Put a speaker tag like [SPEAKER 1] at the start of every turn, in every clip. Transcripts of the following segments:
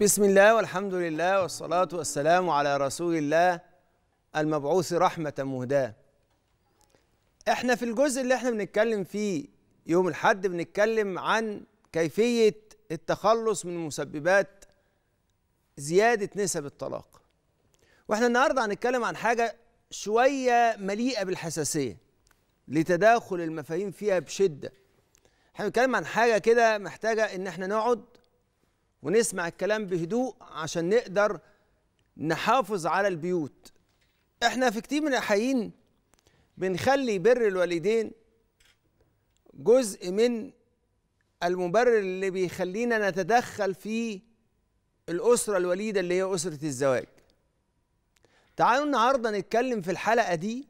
[SPEAKER 1] بسم الله والحمد لله والصلاة والسلام على رسول الله المبعوث رحمة مهداة احنا في الجزء اللي احنا بنتكلم فيه يوم الحد بنتكلم عن كيفية التخلص من مسببات زيادة نسب الطلاق واحنا النهاردة هنتكلم عن حاجة شوية مليئة بالحساسية لتداخل المفاهيم فيها بشدة احنا بنتكلم عن حاجة كده محتاجة ان احنا نقعد ونسمع الكلام بهدوء عشان نقدر نحافظ على البيوت احنا في كتير من الحين بنخلي بر الوالدين جزء من المبرر اللي بيخلينا نتدخل في الأسرة الوليدة اللي هي أسرة الزواج تعالوا النهاردة نتكلم في الحلقة دي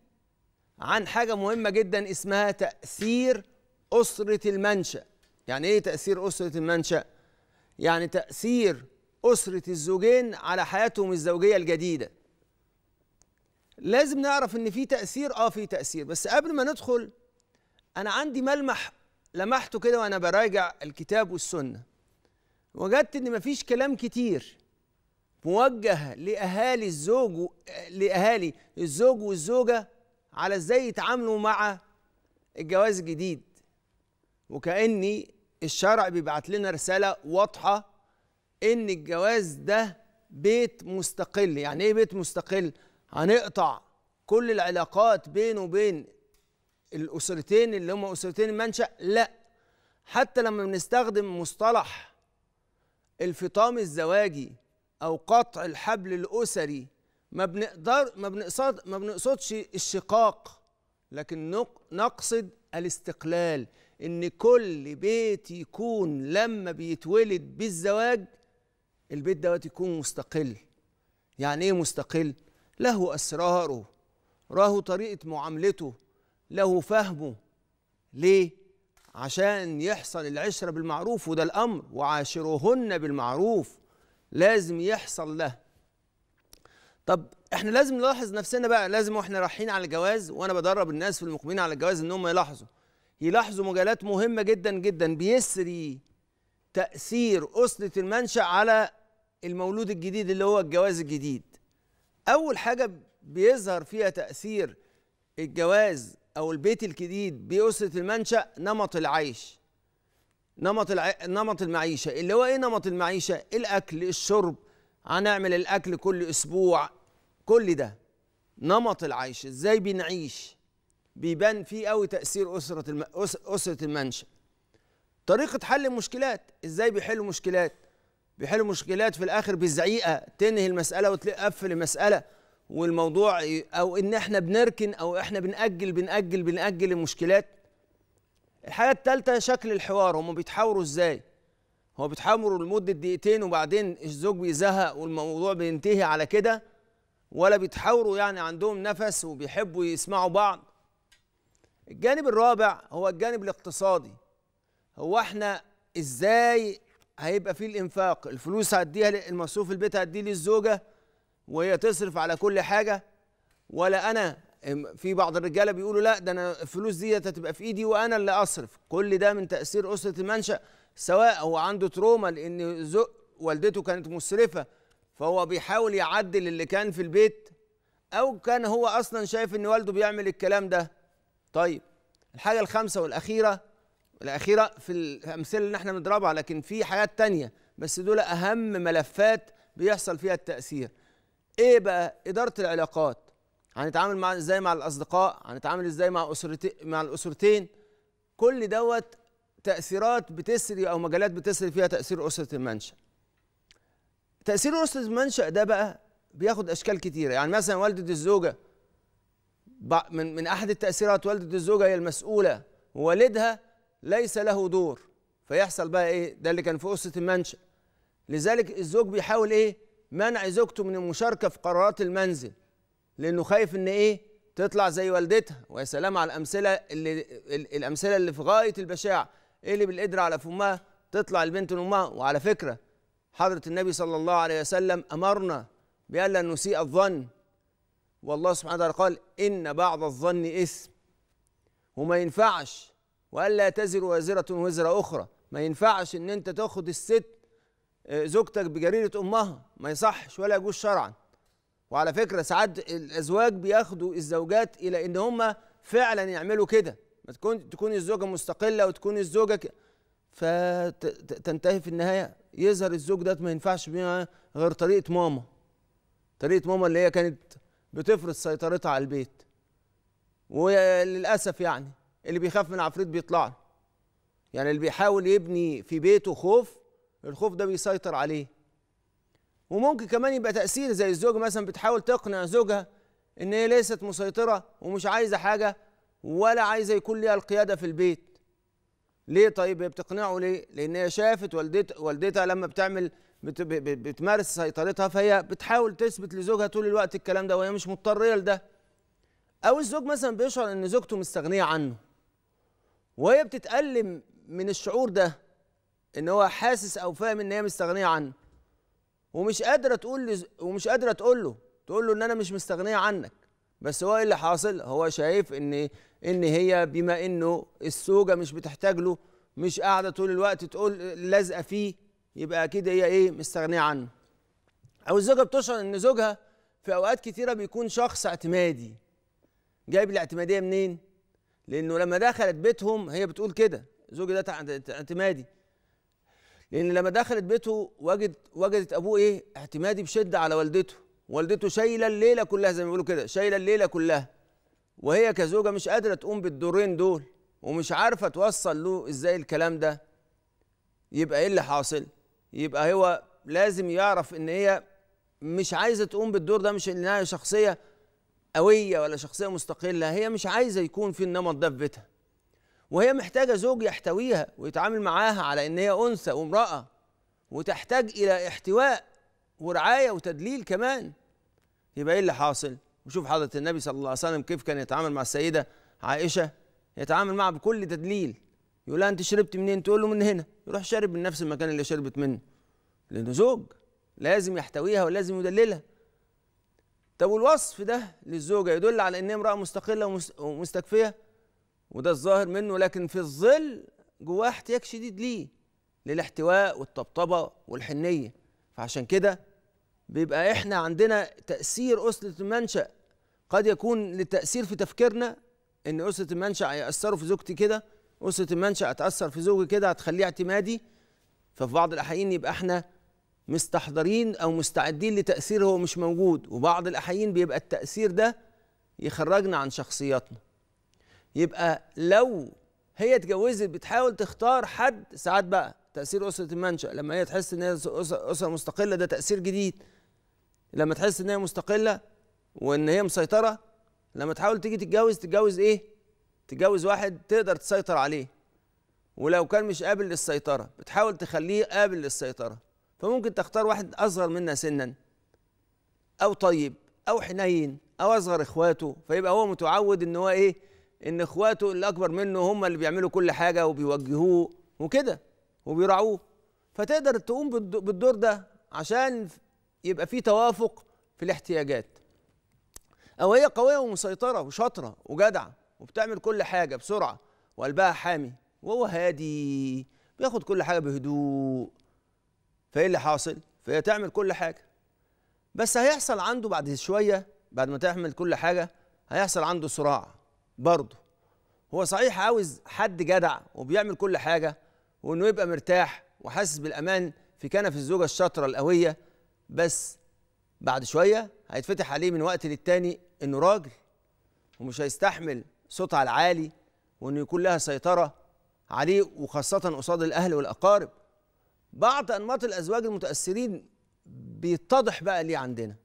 [SPEAKER 1] عن حاجة مهمة جدا اسمها تأثير أسرة المنشأ يعني إيه تأثير أسرة المنشأ؟ يعني تأثير أسرة الزوجين على حياتهم الزوجية الجديدة لازم نعرف إن في تأثير آه في تأثير بس قبل ما ندخل أنا عندي ملمح لمحته كده وأنا براجع الكتاب والسنة وجدت إن مفيش كلام كتير موجه لأهالي الزوج لأهالي الزوج والزوجة على إزاي يتعاملوا مع الجواز الجديد وكأني الشرع بيبعت لنا رسالة واضحة إن الجواز ده بيت مستقل يعني إيه بيت مستقل؟ هنقطع كل العلاقات بينه وبين الأسرتين اللي هم أسرتين المنشأ لا حتى لما بنستخدم مصطلح الفطام الزواجي أو قطع الحبل الأسري ما بنقدر ما بنقصد ما بنقصدش الشقاق لكن نقصد الاستقلال ان كل بيت يكون لما بيتولد بالزواج البيت دوت يكون مستقل يعني ايه مستقل له اسراره راه طريقه معاملته له فهمه ليه عشان يحصل العشره بالمعروف وده الامر وعاشروهن بالمعروف لازم يحصل ده طب احنا لازم نلاحظ نفسنا بقى لازم واحنا رايحين على الجواز وانا بدرب الناس في المقبلين على الجواز ان هم يلاحظوا يلاحظوا مجالات مهمة جدا جدا بيسري تأثير أسرة المنشأ على المولود الجديد اللي هو الجواز الجديد أول حاجة بيظهر فيها تأثير الجواز أو البيت الجديد بأسرة المنشأ نمط العيش نمط الع... نمط المعيشة اللي هو إيه نمط المعيشة الأكل الشرب هنعمل الأكل كل أسبوع كل ده نمط العيش إزاي بنعيش بيبان فيه قوي تاثير اسره الم... اسره المنشا طريقه حل المشكلات ازاي بيحلوا مشكلات بيحلوا مشكلات في الاخر بالزعيقه تنهي المساله وتقفل المساله والموضوع او ان احنا بنركن او احنا بنأجل بنأجل بنأجل المشكلات الحاجه الثالثه شكل الحوار هم بيتحاوروا ازاي هو بيتحاوروا لمده دقيقتين وبعدين الزوج بيزهق والموضوع بينتهي على كده ولا بيتحاوروا يعني عندهم نفس وبيحبوا يسمعوا بعض الجانب الرابع هو الجانب الاقتصادي هو احنا ازاي هيبقى فيه الانفاق الفلوس هديها المصروف البيت هديه للزوجه وهي تصرف على كل حاجه ولا انا في بعض الرجاله بيقولوا لا ده انا الفلوس دي هتبقى في ايدي وانا اللي اصرف كل ده من تاثير اسره المنشا سواء هو عنده تروما لان زوج والدته كانت مسرفه فهو بيحاول يعدل اللي كان في البيت او كان هو اصلا شايف ان والده بيعمل الكلام ده طيب الحاجه الخامسه والاخيره الاخيره في الامثله اللي احنا بنضربها لكن في حاجات تانية بس دول اهم ملفات بيحصل فيها التاثير ايه بقى اداره العلاقات هنتعامل مع ازاي مع الاصدقاء هنتعامل ازاي مع اسرتي مع الاسرتين كل دوت تاثيرات بتسري او مجالات بتسري فيها تاثير اسره المنشا تاثير اسره المنشا ده بقى بياخد اشكال كتيره يعني مثلا والده الزوجه من من احد التاثيرات والده الزوجه هي المسؤوله ووالدها ليس له دور فيحصل بقى ايه ده اللي كان في قصه المنشا لذلك الزوج بيحاول ايه منع زوجته من المشاركه في قرارات المنزل لانه خايف ان ايه تطلع زي والدتها ويا سلام على الامثله اللي الامثله اللي في غايه البشاعه ايه اللي بالقدر على فمها تطلع البنت لامها وعلى فكره حضره النبي صلى الله عليه وسلم امرنا بألا نسيء الظن والله سبحانه وتعالى قال إن بعض الظن إثم وما ينفعش وقال لا تزر وازرة وزر أخرى ما ينفعش إن أنت تاخد الست آه، زوجتك بجريرة أمها ما يصحش ولا يجوز شرعا وعلى فكرة ساعات الأزواج بياخدوا الزوجات إلى إن هم فعلا يعملوا كده ما تكون تكون الزوجة مستقلة وتكون الزوجة ك... فتنتهي في النهاية يظهر الزوج ده ما ينفعش بيها غير طريقة ماما طريقة ماما اللي هي كانت بتفرض سيطرتها على البيت وللاسف يعني اللي بيخاف من عفريت بيطلع له يعني اللي بيحاول يبني في بيته خوف الخوف ده بيسيطر عليه وممكن كمان يبقى تاثير زي الزوجه مثلا بتحاول تقنع زوجها ان هي ليست مسيطره ومش عايزه حاجه ولا عايزه يكون ليها القياده في البيت ليه طيب هي بتقنعه ليه لان هي شافت والدت والدتها لما بتعمل بتمارس سيطرتها فهي بتحاول تثبت لزوجها طول الوقت الكلام ده وهي مش مضطريه لده او الزوج مثلا بيشعر ان زوجته مستغنيه عنه وهي بتتألم من الشعور ده ان هو حاسس او فاهم ان هي مستغنيه عنه ومش قادره تقول لز... ومش قادره تقول له تقول له ان انا مش مستغنيه عنك بس هو ايه اللي حاصل هو شايف ان ان هي بما انه الزوجه مش بتحتاج له مش قاعده طول الوقت تقول لازقه فيه يبقى اكيد هي ايه مستغنيه عنه او الزوجه بتشعر ان زوجها في اوقات كتيره بيكون شخص اعتمادي جايب الاعتماديه منين لانه لما دخلت بيتهم هي بتقول كده زوجي ده اعتمادي لان لما دخلت بيته وجد وجدت ابوه ايه اعتمادي بشده على والدته والدته شايله الليله كلها زي ما بيقولوا كده شايله الليله كلها وهي كزوجه مش قادره تقوم بالدورين دول ومش عارفه توصل له ازاي الكلام ده يبقى ايه اللي حاصل يبقى هو لازم يعرف ان هي مش عايزه تقوم بالدور ده مش انها شخصيه قويه ولا شخصيه مستقله هي مش عايزه يكون في النمط ده في بيتها وهي محتاجه زوج يحتويها ويتعامل معاها على ان هي انثى وامراه وتحتاج الى احتواء ورعايه وتدليل كمان يبقى ايه اللي حاصل وشوف حضره النبي صلى الله عليه وسلم كيف كان يتعامل مع السيده عائشه يتعامل معها بكل تدليل يقول لها انت شربت منين تقول له من هنا يروح شارب من نفس المكان اللي شربت منه لانه زوج لازم يحتويها ولازم يدللها طب والوصف ده للزوجه يدل على انها امراه مستقله ومستكفيه وده الظاهر منه لكن في الظل جواه احتياج شديد ليه للاحتواء والطبطبه والحنيه فعشان كده بيبقى احنا عندنا تاثير اسره المنشا قد يكون للتاثير في تفكيرنا ان اسره المنشا هياثروا في زوجتي كده اسره المنشا اتاثر في زوجي كده هتخليه اعتمادي ففي بعض الاحيان يبقى احنا مستحضرين او مستعدين لتاثير هو مش موجود وبعض الاحيان بيبقى التاثير ده يخرجنا عن شخصياتنا يبقى لو هي اتجوزت بتحاول تختار حد ساعات بقى تاثير اسره المنشا لما هي تحس ان هي اسره مستقله ده تاثير جديد لما تحس ان هي مستقله وان هي مسيطره لما تحاول تيجي تتجوز تتجوز ايه تتجوز واحد تقدر تسيطر عليه ولو كان مش قابل للسيطرة بتحاول تخليه قابل للسيطرة فممكن تختار واحد أصغر منها سنا أو طيب أو حنين أو أصغر إخواته فيبقى هو متعود إن هو إيه إن إخواته اللي أكبر منه هم اللي بيعملوا كل حاجة وبيوجهوه وكده وبيراعوه فتقدر تقوم بالدور ده عشان يبقى في توافق في الاحتياجات أو هي قوية ومسيطرة وشاطرة وجدعة وبتعمل كل حاجه بسرعه وقلبها حامي وهو هادي بياخد كل حاجه بهدوء فايه اللي حاصل فهي تعمل كل حاجه بس هيحصل عنده بعد شويه بعد ما تعمل كل حاجه هيحصل عنده صراع برضه هو صحيح عاوز حد جدع وبيعمل كل حاجه وانه يبقى مرتاح وحاسس بالامان في كنف الزوجه الشاطره القويه بس بعد شويه هيتفتح عليه من وقت للتاني انه راجل ومش هيستحمل صوتها العالي وانه يكون لها سيطره عليه وخاصه قصاد الاهل والاقارب بعض انماط الازواج المتاثرين بيتضح بقى ليه عندنا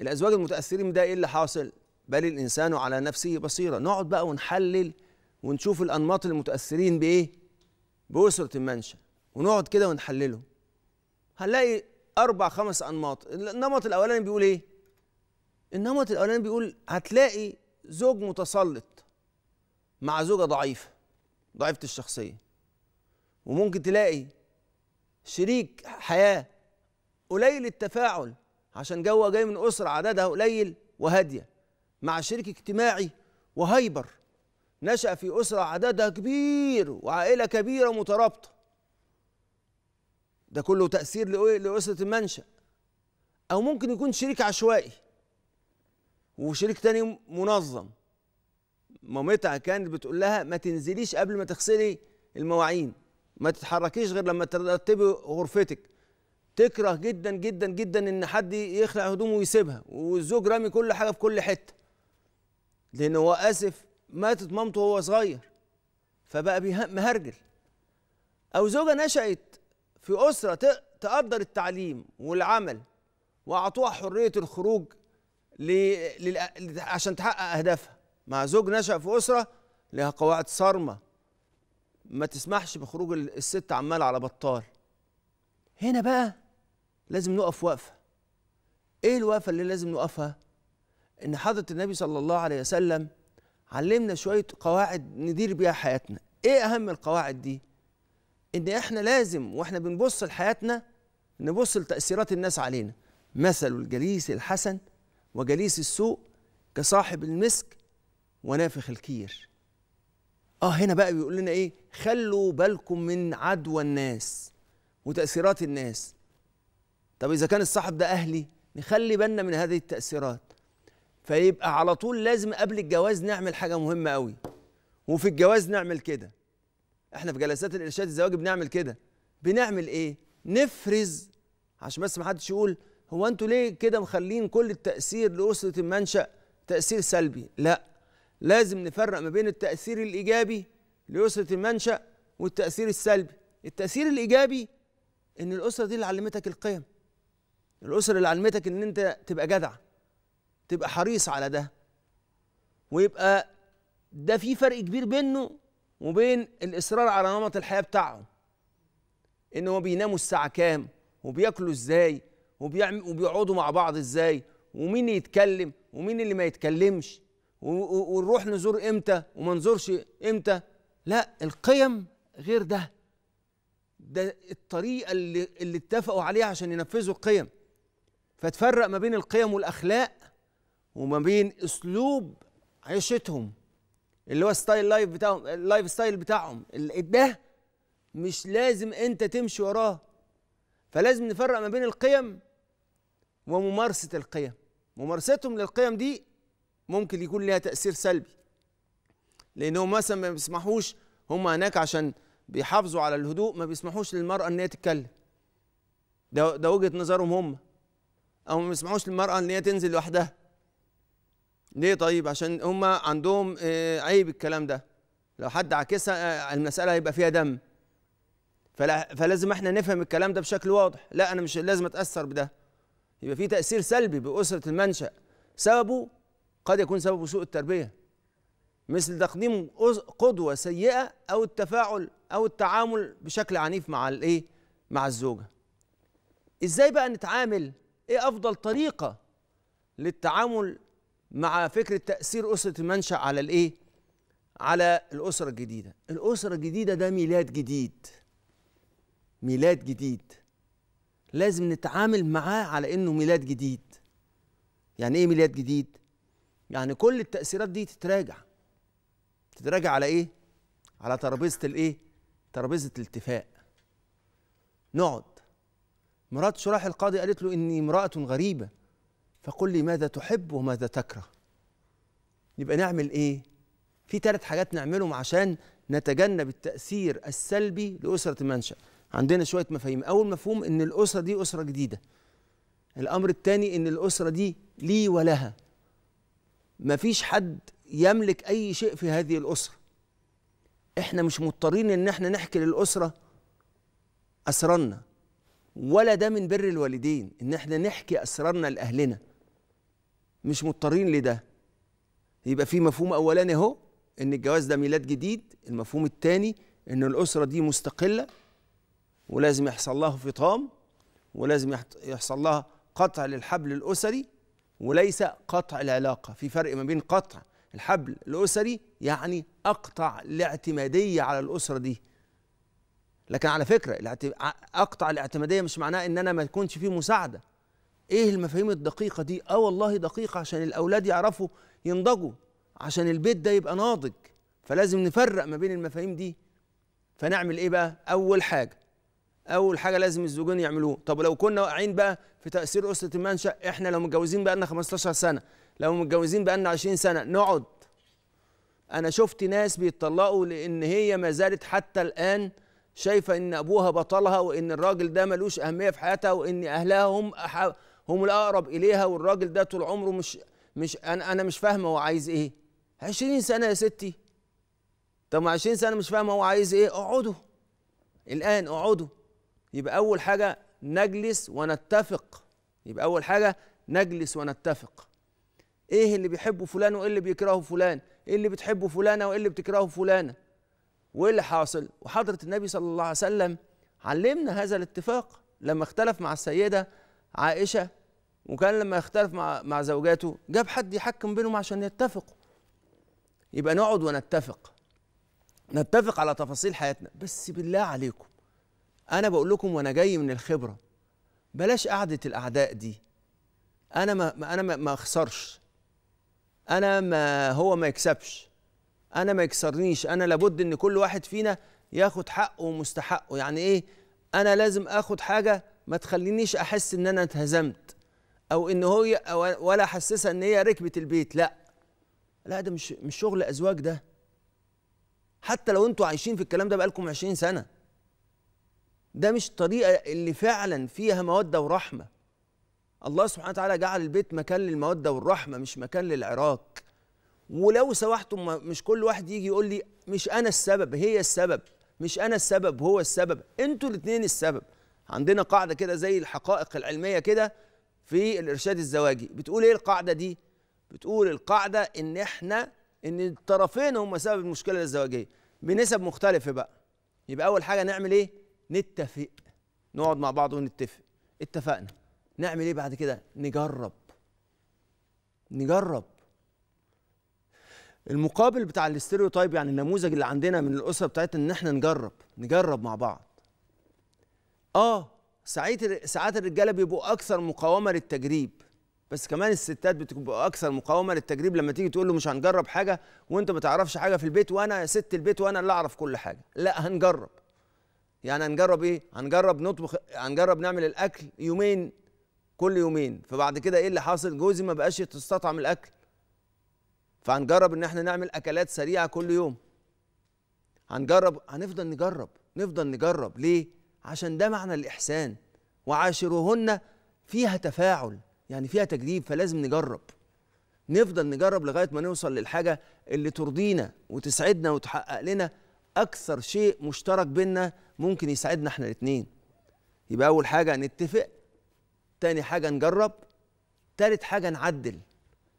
[SPEAKER 1] الازواج المتاثرين ده ايه اللي حاصل بل الانسان على نفسه بصيره نقعد بقى ونحلل ونشوف الانماط المتاثرين بايه باسره المنشا ونقعد كده ونحلله هنلاقي اربع خمس انماط النمط الاولاني بيقول ايه النمط الاولاني بيقول هتلاقي زوج متسلط مع زوجة ضعيفة ضعيفة الشخصية وممكن تلاقي شريك حياة قليل التفاعل عشان جوه جاي من أسرة عددها قليل وهادية مع شريك اجتماعي وهايبر نشأ في أسرة عددها كبير وعائلة كبيرة مترابطة ده كله تأثير لأسرة المنشأ أو ممكن يكون شريك عشوائي وشريك تاني منظم مامتها كانت بتقول لها ما تنزليش قبل ما تغسلي المواعين ما تتحركيش غير لما ترتبي غرفتك تكره جدا جدا جدا ان حد يخلع هدومه ويسيبها والزوج رامي كل حاجه في كل حته لان هو اسف ماتت مامته وهو صغير فبقى مهرجل او زوجه نشأت في اسره تقدر التعليم والعمل واعطوها حريه الخروج عشان تحقق اهدافها مع زوج نشأ في أسرة لها قواعد صارمة ما تسمحش بخروج الست عمال على بطال هنا بقى لازم نقف وقفة ايه الوقفة اللي لازم نقفها ان حضرة النبي صلى الله عليه وسلم علمنا شوية قواعد ندير بيها حياتنا ايه اهم القواعد دي ان احنا لازم واحنا بنبص لحياتنا نبص لتأثيرات الناس علينا مثل الجليس الحسن وجليس السوء كصاحب المسك ونافخ الكير اه هنا بقى بيقول لنا ايه خلوا بالكم من عدوى الناس وتاثيرات الناس طب اذا كان الصاحب ده اهلي نخلي بالنا من هذه التاثيرات فيبقى على طول لازم قبل الجواز نعمل حاجه مهمه قوي وفي الجواز نعمل كده احنا في جلسات الارشاد الزواجي بنعمل كده بنعمل ايه نفرز عشان بس ما حدش يقول هو انتوا ليه كده مخلين كل التاثير لاسره المنشا تاثير سلبي لا لازم نفرق ما بين التأثير الإيجابي لأسرة المنشأ والتأثير السلبي التأثير الإيجابي إن الأسرة دي اللي علمتك القيم الأسرة اللي علمتك إن أنت تبقى جدع تبقى حريص على ده ويبقى ده في فرق كبير بينه وبين الإصرار على نمط الحياة بتاعهم إن هو بيناموا الساعة كام وبياكلوا إزاي وبيعمل وبيقعدوا مع بعض إزاي ومين يتكلم ومين اللي ما يتكلمش ونروح نزور امتى وما نزورش امتى لا القيم غير ده ده الطريقه اللي, اللي اتفقوا عليها عشان ينفذوا القيم فتفرق ما بين القيم والاخلاق وما بين اسلوب عيشتهم اللي هو ستايل لايف بتاعهم اللايف ستايل بتاعهم ده مش لازم انت تمشي وراه فلازم نفرق ما بين القيم وممارسه القيم ممارستهم للقيم دي ممكن يكون لها تاثير سلبي لانهم مثلا ما بيسمحوش هم هناك عشان بيحافظوا على الهدوء ما بيسمحوش للمراه ان هي تتكلم ده ده وجهه نظرهم هم او ما بيسمحوش للمراه ان هي تنزل لوحدها ليه طيب عشان هم عندهم آه، عيب الكلام ده لو حد عكسها آه، المساله هيبقى فيها دم فلا فلازم احنا نفهم الكلام ده بشكل واضح لا انا مش لازم اتاثر بده يبقى في تاثير سلبي باسره المنشا سببه قد يكون سببه سوء التربية مثل تقديم قدوة سيئة أو التفاعل أو التعامل بشكل عنيف مع الإيه؟ مع الزوجة إزاي بقى نتعامل؟ إيه أفضل طريقة للتعامل مع فكرة تأثير أسرة المنشأ على الإيه؟ على الأسرة الجديدة الأسرة الجديدة ده ميلاد جديد ميلاد جديد لازم نتعامل معاه على إنه ميلاد جديد يعني إيه ميلاد جديد؟ يعني كل التأثيرات دي تتراجع تتراجع على إيه؟ على ترابيزة الإيه؟ ترابيزة الاتفاق نقعد مرات شراح القاضي قالت له إني امرأة غريبة فقل لي ماذا تحب وماذا تكره يبقى نعمل إيه؟ في ثلاث حاجات نعملهم عشان نتجنب التأثير السلبي لأسرة المنشأ عندنا شوية مفاهيم أول مفهوم إن الأسرة دي أسرة جديدة الأمر الثاني إن الأسرة دي لي ولها ما فيش حد يملك أي شيء في هذه الأسرة إحنا مش مضطرين إن إحنا نحكي للأسرة أسرارنا ولا ده من بر الوالدين إن إحنا نحكي أسرارنا لأهلنا مش مضطرين لده يبقى في مفهوم أولاني أهو إن الجواز ده ميلاد جديد المفهوم الثاني إن الأسرة دي مستقلة ولازم يحصل لها فطام ولازم يحصل لها قطع للحبل الأسري وليس قطع العلاقة في فرق ما بين قطع الحبل الأسري يعني أقطع الاعتمادية على الأسرة دي لكن على فكرة أقطع الاعتمادية مش معناه إن أنا ما يكونش فيه مساعدة إيه المفاهيم الدقيقة دي؟ آه والله دقيقة عشان الأولاد يعرفوا ينضجوا عشان البيت ده يبقى ناضج فلازم نفرق ما بين المفاهيم دي فنعمل إيه بقى؟ أول حاجة اول حاجه لازم الزوجين يعملوه طب لو كنا واقعين بقى في تاثير اسره المنشا احنا لو متجوزين بقى لنا 15 سنه لو متجوزين بقى لنا 20 سنه نقعد انا شفت ناس بيتطلقوا لان هي ما زالت حتى الان شايفه ان ابوها بطلها وان الراجل ده ملوش اهميه في حياتها وان اهلها هم أح... هم الاقرب اليها والراجل ده طول عمره مش مش انا انا مش فاهمه هو عايز ايه 20 سنه يا ستي طب ما 20 سنه مش فاهمه هو عايز ايه اقعدوا الان اقعدوا يبقى أول حاجة نجلس ونتفق يبقى أول حاجة نجلس ونتفق إيه اللي بيحبه فلان وإيه اللي بيكرهه فلان إيه اللي بتحبه فلانة وإيه اللي بتكرهه فلانة وإيه اللي حاصل وحضرة النبي صلى الله عليه وسلم علمنا هذا الاتفاق لما اختلف مع السيدة عائشة وكان لما يختلف مع مع زوجاته جاب حد يحكم بينهم عشان يتفقوا يبقى نقعد ونتفق نتفق على تفاصيل حياتنا بس بالله عليكم انا بقول لكم وانا جاي من الخبره بلاش قعده الاعداء دي انا ما انا ما اخسرش انا ما هو ما يكسبش انا ما يكسرنيش انا لابد ان كل واحد فينا ياخد حقه ومستحقه يعني ايه انا لازم اخد حاجه ما تخلينيش احس ان انا اتهزمت او ان هو ولا احسسها ان هي ركبت البيت لا لا ده مش مش شغل ازواج ده حتى لو انتوا عايشين في الكلام ده بقالكم 20 سنه ده مش الطريقه اللي فعلا فيها موده ورحمه الله سبحانه وتعالى جعل البيت مكان للموده والرحمه مش مكان للعراك ولو سمحتم مش كل واحد يجي يقول لي مش انا السبب هي السبب مش انا السبب هو السبب انتوا الاثنين السبب عندنا قاعده كده زي الحقائق العلميه كده في الارشاد الزواجي بتقول ايه القاعده دي بتقول القاعده ان احنا ان الطرفين هم سبب المشكله الزواجيه بنسب مختلفه بقى يبقى اول حاجه نعمل ايه نتفق نقعد مع بعض ونتفق اتفقنا نعمل ايه بعد كده نجرب نجرب المقابل بتاع الاستيريو تايب يعني النموذج اللي عندنا من الاسره بتاعتنا ان احنا نجرب نجرب مع بعض اه ساعات ساعات الرجاله بيبقوا اكثر مقاومه للتجريب بس كمان الستات بتبقى اكثر مقاومه للتجريب لما تيجي تقول له مش هنجرب حاجه وانت ما تعرفش حاجه في البيت وانا ست البيت وانا اللي اعرف كل حاجه لا هنجرب يعني هنجرب ايه هنجرب نطبخ هنجرب نعمل الاكل يومين كل يومين فبعد كده ايه اللي حاصل جوزي ما بقاش يستطعم الاكل فهنجرب ان احنا نعمل اكلات سريعه كل يوم هنجرب هنفضل نجرب نفضل نجرب ليه عشان ده معنى الاحسان وعاشرهن فيها تفاعل يعني فيها تجريب فلازم نجرب نفضل نجرب لغايه ما نوصل للحاجه اللي ترضينا وتسعدنا وتحقق لنا اكثر شيء مشترك بينا ممكن يساعدنا احنا الاثنين يبقى اول حاجه نتفق تاني حاجه نجرب تالت حاجه نعدل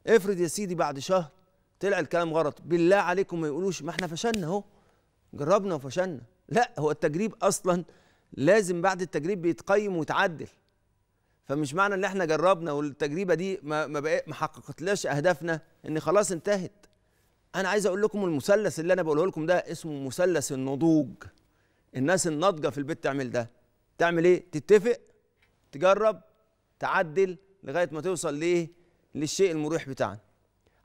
[SPEAKER 1] افرض يا سيدي بعد شهر طلع الكلام غلط بالله عليكم ما يقولوش ما احنا فشلنا اهو جربنا وفشلنا لا هو التجريب اصلا لازم بعد التجريب بيتقيم ويتعدل فمش معنى ان احنا جربنا والتجربه دي ما ما, ما حققتلاش اهدافنا ان خلاص انتهت انا عايز اقول لكم المثلث اللي انا بقوله لكم ده اسمه مثلث النضوج الناس الناضجه في البيت تعمل ده تعمل ايه تتفق تجرب تعدل لغايه ما توصل ليه للشيء المريح بتاعنا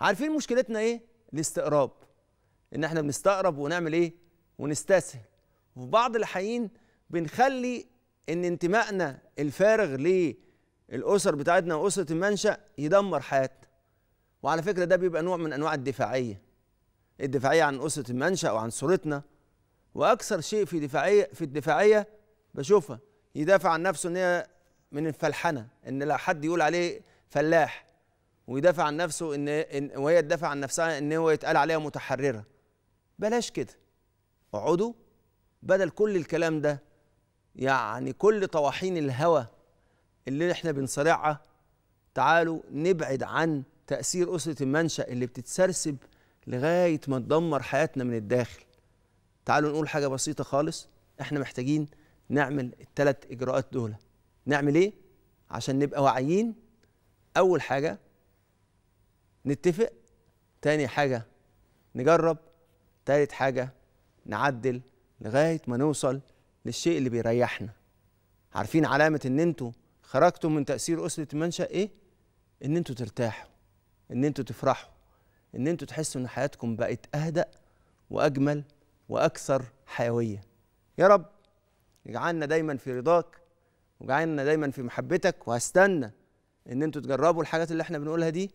[SPEAKER 1] عارفين مشكلتنا ايه الاستقراب ان احنا بنستقرب ونعمل ايه ونستسهل وفي بعض الحين بنخلي ان انتمائنا الفارغ للاسر بتاعتنا واسره المنشا يدمر حياتنا وعلى فكره ده بيبقى نوع من انواع الدفاعيه الدفاعيه عن اسره المنشا وعن صورتنا واكثر شيء في دفاعيه في الدفاعيه بشوفها يدافع عن نفسه ان هي من الفلحنه ان لا حد يقول عليه فلاح ويدافع عن نفسه ان, إن وهي تدافع عن نفسها ان هو يتقال عليها متحرره بلاش كده اقعدوا بدل كل الكلام ده يعني كل طواحين الهوى اللي احنا بنصارعها تعالوا نبعد عن تاثير اسره المنشا اللي بتتسرسب لغايه ما تدمر حياتنا من الداخل تعالوا نقول حاجه بسيطه خالص احنا محتاجين نعمل التلات اجراءات دول نعمل ايه عشان نبقى واعيين اول حاجه نتفق تاني حاجه نجرب تالت حاجه نعدل لغايه ما نوصل للشيء اللي بيريحنا عارفين علامه ان انتوا خرجتوا من تاثير اسره المنشا ايه ان انتوا ترتاحوا ان انتوا تفرحوا ان انتوا تحسوا ان حياتكم بقت اهدأ واجمل واكثر حيويه يا رب اجعلنا دايما في رضاك واجعلنا دايما في محبتك وهستنى ان انتوا تجربوا الحاجات اللي احنا بنقولها دي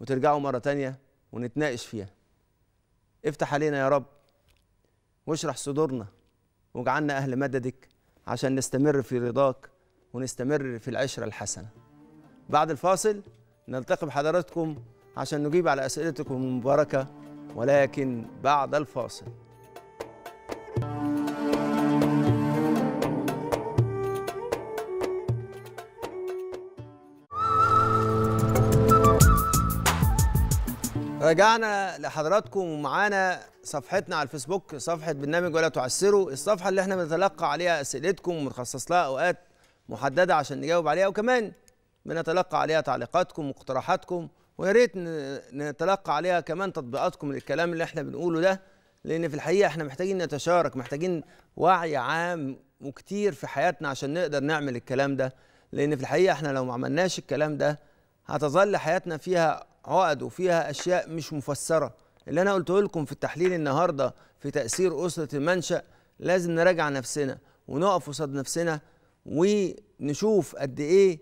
[SPEAKER 1] وترجعوا مره تانية ونتناقش فيها افتح علينا يا رب واشرح صدورنا واجعلنا اهل مددك عشان نستمر في رضاك ونستمر في العشره الحسنه بعد الفاصل نلتقي بحضراتكم عشان نجيب على أسئلتكم المباركة ولكن بعد الفاصل رجعنا لحضراتكم ومعانا صفحتنا على الفيسبوك صفحة برنامج ولا تعسروا الصفحة اللي احنا بنتلقى عليها أسئلتكم وبنخصص لها أوقات محددة عشان نجاوب عليها وكمان بنتلقى عليها تعليقاتكم واقتراحاتكم ويا ريت نتلقى عليها كمان تطبيقاتكم للكلام اللي احنا بنقوله ده لان في الحقيقه احنا محتاجين نتشارك محتاجين وعي عام وكتير في حياتنا عشان نقدر نعمل الكلام ده لان في الحقيقه احنا لو ما عملناش الكلام ده هتظل حياتنا فيها عقد وفيها اشياء مش مفسره اللي انا قلته لكم في التحليل النهارده في تاثير اسره المنشا لازم نراجع نفسنا ونقف قصاد نفسنا ونشوف قد ايه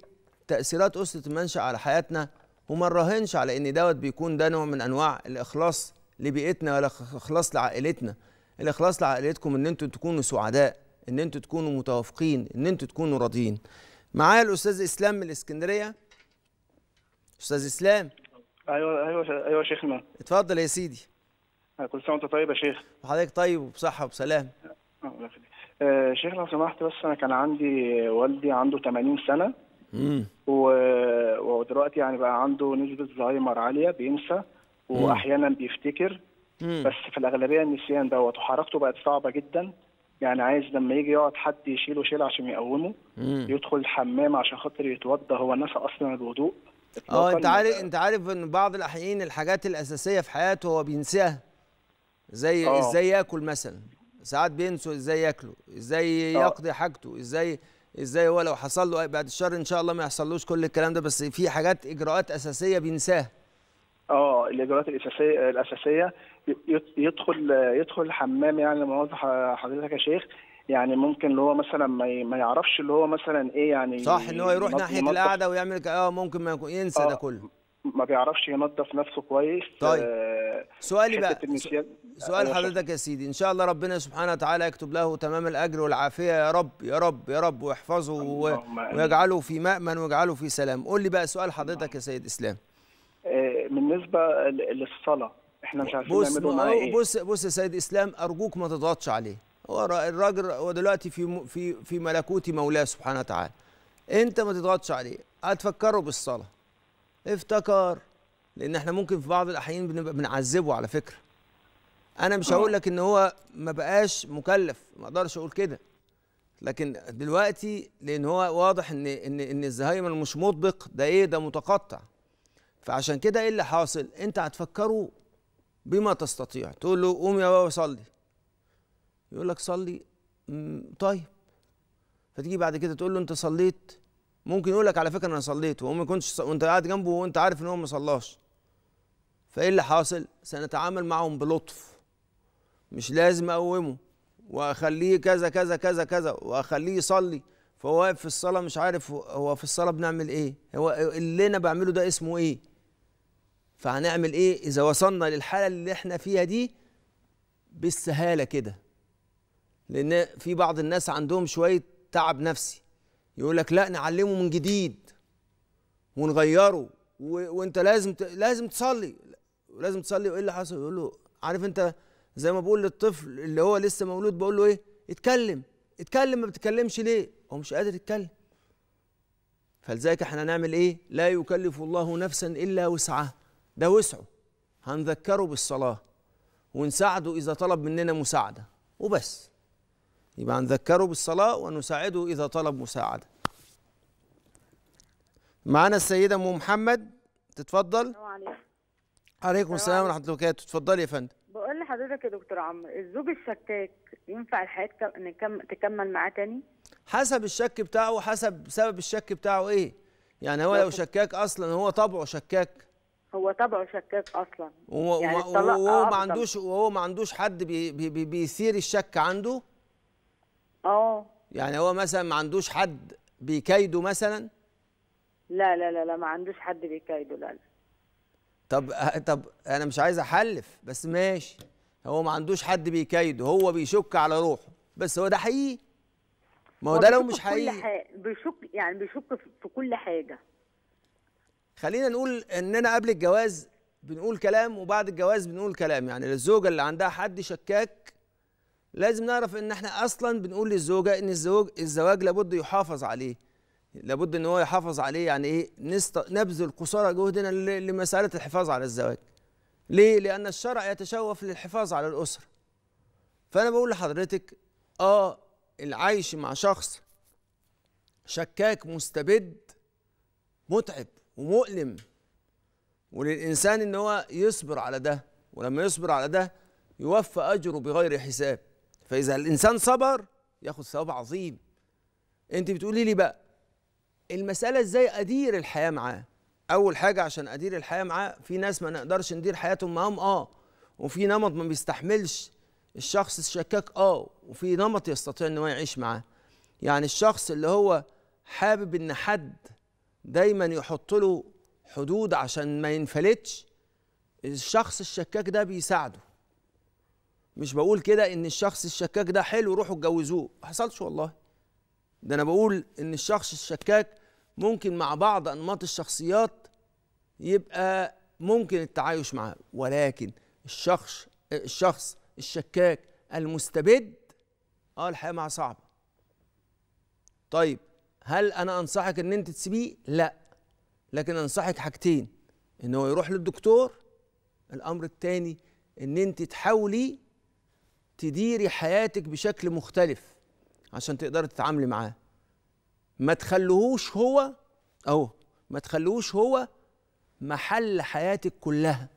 [SPEAKER 1] تاثيرات اسره المنشا على حياتنا وما نراهنش على ان دوت بيكون ده نوع من انواع الاخلاص لبيئتنا ولا اخلاص لعائلتنا الاخلاص لعائلتكم ان انتوا تكونوا سعداء ان انتوا تكونوا متوافقين ان انتوا تكونوا راضيين معايا الاستاذ اسلام من الاسكندريه استاذ اسلام
[SPEAKER 2] ايوه ايوه ايوه شيخنا
[SPEAKER 1] اتفضل يا سيدي
[SPEAKER 2] آه، كل سنه وانت طيب يا شيخ
[SPEAKER 1] وحضرتك طيب وبصحه وبسلام آه،
[SPEAKER 2] يخليك آه، شيخ لو سمحت بس انا كان عندي والدي عنده 80 سنه و... ودلوقتي يعني بقى عنده نسبه زهايمر عاليه بينسى
[SPEAKER 3] واحيانا
[SPEAKER 2] بيفتكر مم. بس في الاغلبيه النسيان دوت وحركته بقت صعبه جدا يعني عايز لما يجي يقعد حد يشيله شيل عشان يقومه مم. يدخل الحمام عشان خاطر يتوضى هو نسى اصلا الوضوء اه انت عارف انت
[SPEAKER 1] عارف ان بعض الاحيان الحاجات الاساسيه في حياته هو بينساها
[SPEAKER 2] زي أوه. ازاي
[SPEAKER 1] ياكل مثلا ساعات بينسوا ازاي ياكلوا ازاي آه. يقضي حاجته ازاي ازاي هو لو حصل له بعد الشر ان شاء الله ما يحصلوش كل الكلام ده بس في حاجات اجراءات اساسيه بينساها
[SPEAKER 2] اه الاجراءات الاساسيه الاساسيه يدخل يدخل الحمام يعني لما حضرتك يا شيخ يعني ممكن اللي هو مثلا ما يعرفش اللي هو مثلا ايه يعني صح ان هو يروح ناحيه القعده
[SPEAKER 1] ويعمل اه ممكن ما ينسى آه، ده كله
[SPEAKER 2] ما بيعرفش ينظف نفسه كويس طيب آه، سؤالي بقى سؤال أيوة، حضرتك
[SPEAKER 1] يا سيدي ان شاء الله ربنا سبحانه وتعالى يكتب له تمام الاجر والعافيه يا رب يا رب يا رب ويحفظه ويجعله في مامن ويجعله في سلام قول لي بقى سؤال حضرتك يا سيد اسلام
[SPEAKER 2] آه، بالنسبه للصلاه احنا مش عارفين نعمله ايه بص
[SPEAKER 1] بص يا سيد اسلام ارجوك ما تضغطش عليه هو الراجل هو دلوقتي في في في ملكوت مولاه سبحانه وتعالى انت ما تضغطش عليه هتفكره بالصلاه افتكر لان احنا ممكن في بعض الاحيان بنبقى بنعذبه على فكره انا مش هقول آه. لك ان هو ما بقاش مكلف ما اقدرش اقول كده لكن دلوقتي لان هو واضح ان ان ان الزهايمر مش مطبق ده ايه ده متقطع فعشان كده ايه اللي حاصل انت هتفكره بما تستطيع تقول له قوم يا بابا صلي يقول لك صلي طيب فتيجي بعد كده تقول له انت صليت ممكن يقول لك على فكره انا صليت وهو ما كنتش وانت قاعد جنبه وانت عارف ان هو ما صلاش فايه اللي حاصل سنتعامل معهم بلطف مش لازم اقومه واخليه كذا كذا كذا كذا واخليه يصلي فهو واقف في الصلاه مش عارف هو في الصلاه بنعمل ايه هو اللي انا بعمله ده اسمه ايه فهنعمل ايه اذا وصلنا للحاله اللي احنا فيها دي بالسهاله كده لان في بعض الناس عندهم شويه تعب نفسي يقول لك لا نعلمه من جديد ونغيره وانت لازم ت... لازم تصلي لازم تصلي وايه اللي حصل يقول له عارف انت زي ما بقول للطفل اللي هو لسه مولود بقول له ايه اتكلم اتكلم ما بتتكلمش ليه هو مش قادر يتكلم فلذلك احنا هنعمل ايه لا يكلف الله نفسا الا وسعها ده وسعه هنذكره بالصلاه ونساعده اذا طلب مننا مساعده وبس يبقى نذكره بالصلاة ونساعده إذا طلب مساعدة معانا السيدة أم محمد تتفضل عليكم, عليكم السلام ورحمة الله وبركاته تتفضلي يا فندم
[SPEAKER 4] بقول لحضرتك يا دكتور عمرو الزوج الشكاك ينفع الحياة تكمل معاه تاني؟
[SPEAKER 1] حسب الشك بتاعه وحسب سبب الشك بتاعه إيه؟ يعني هو لو شكاك أصلا هو طبعه شكاك
[SPEAKER 4] هو طبعه شكاك اصلا
[SPEAKER 1] يعني وهو ما أه، عندوش وهو ما عندوش حد بي بي بيثير الشك عنده اه يعني هو مثلا ما عندوش حد بيكايده مثلا
[SPEAKER 4] لا لا لا لا ما عندوش حد بيكايده لا لا
[SPEAKER 1] طب طب انا مش عايز احلف بس ماشي هو ما عندوش حد بيكايده هو بيشك على روحه بس هو ده حقيقي ما هو ده لو مش حقيقي
[SPEAKER 5] حاجة. بيشك يعني بيشك في كل حاجه
[SPEAKER 1] خلينا نقول اننا قبل الجواز بنقول كلام وبعد الجواز بنقول كلام يعني للزوجه اللي عندها حد شكاك لازم نعرف ان احنا اصلا بنقول للزوجه ان الزوج الزواج لابد يحافظ عليه لابد ان هو يحافظ عليه يعني ايه نست... نبذل قصارى جهدنا ل... لمساله الحفاظ على الزواج ليه لان الشرع يتشوف للحفاظ على الاسره فانا بقول لحضرتك اه العيش مع شخص شكاك مستبد متعب ومؤلم وللانسان ان هو يصبر على ده ولما يصبر على ده يوفى اجره بغير حساب فاذا الانسان صبر ياخد ثواب عظيم انت بتقولي لي بقى المساله ازاي ادير الحياه معاه اول حاجه عشان ادير الحياه معاه في ناس ما نقدرش ندير حياتهم معاهم اه وفي نمط ما بيستحملش الشخص الشكاك اه وفي نمط يستطيع ان هو يعيش معاه يعني الشخص اللي هو حابب ان حد دايما يحط له حدود عشان ما ينفلتش الشخص الشكاك ده بيساعده مش بقول كده ان الشخص الشكاك ده حلو روحوا اتجوزوه ما حصلش والله ده انا بقول ان الشخص الشكاك ممكن مع بعض انماط الشخصيات يبقى ممكن التعايش معاه ولكن الشخص الشخص الشكاك المستبد اه الحياه معاه صعبه طيب هل انا انصحك ان انت تسيبيه لا لكن انصحك حاجتين ان هو يروح للدكتور الامر الثاني ان انت تحاولي تديري حياتك بشكل مختلف عشان تقدري تتعاملي معاه ما تخلوهوش هو اهو ما تخلوهوش هو محل حياتك كلها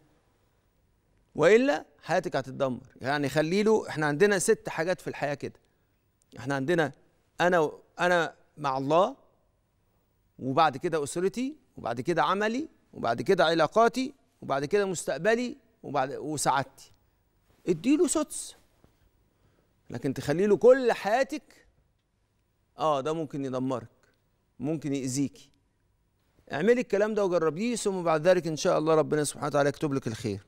[SPEAKER 1] والا حياتك هتتدمر يعني خلي له احنا عندنا ست حاجات في الحياه كده احنا عندنا انا و... انا مع الله وبعد كده اسرتي وبعد كده عملي وبعد كده علاقاتي وبعد كده مستقبلي وبعد وسعادتي اديله سدس لكن تخلي له كل حياتك اه ده ممكن يدمرك ممكن يأذيكي اعملي الكلام ده وجربيه ثم بعد ذلك ان شاء الله ربنا سبحانه وتعالى يكتب لك الخير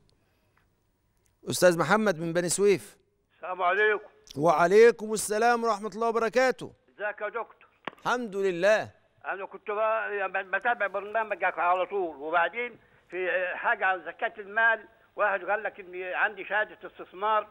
[SPEAKER 1] استاذ محمد من بني سويف
[SPEAKER 2] السلام عليكم
[SPEAKER 1] وعليكم السلام ورحمه الله وبركاته
[SPEAKER 2] ازيك يا دكتور
[SPEAKER 1] الحمد لله
[SPEAKER 2] انا كنت يعني بتابع برنامجك على طول وبعدين في حاجه عن زكاه المال واحد قال لك ان عندي شهاده استثمار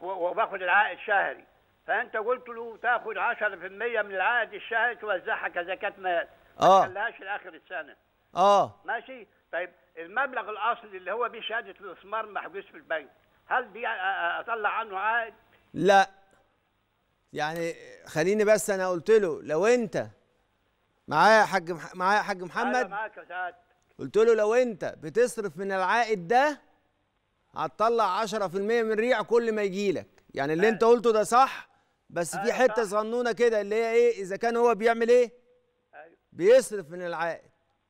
[SPEAKER 2] وباخد العائد شهري فانت قلت له تاخد 10% من العائد الشهري توزعها كزكاه مال اه ما تخليهاش لاخر السنه اه ماشي طيب المبلغ الاصلي اللي هو بيه شهاده الاستثمار محجوز في البنك هل دي اطلع عنه عائد؟
[SPEAKER 1] لا يعني خليني بس انا قلت له لو انت معايا يا حاج معايا يا حاج محمد
[SPEAKER 2] معاك يا
[SPEAKER 1] قلت له لو انت بتصرف من العائد ده هتطلع 10% من ريع كل ما يجي لك يعني اللي آه. انت قلته ده صح بس آه في حته صغنونه كده اللي هي ايه اذا كان هو بيعمل ايه ايوه بيصرف من العائد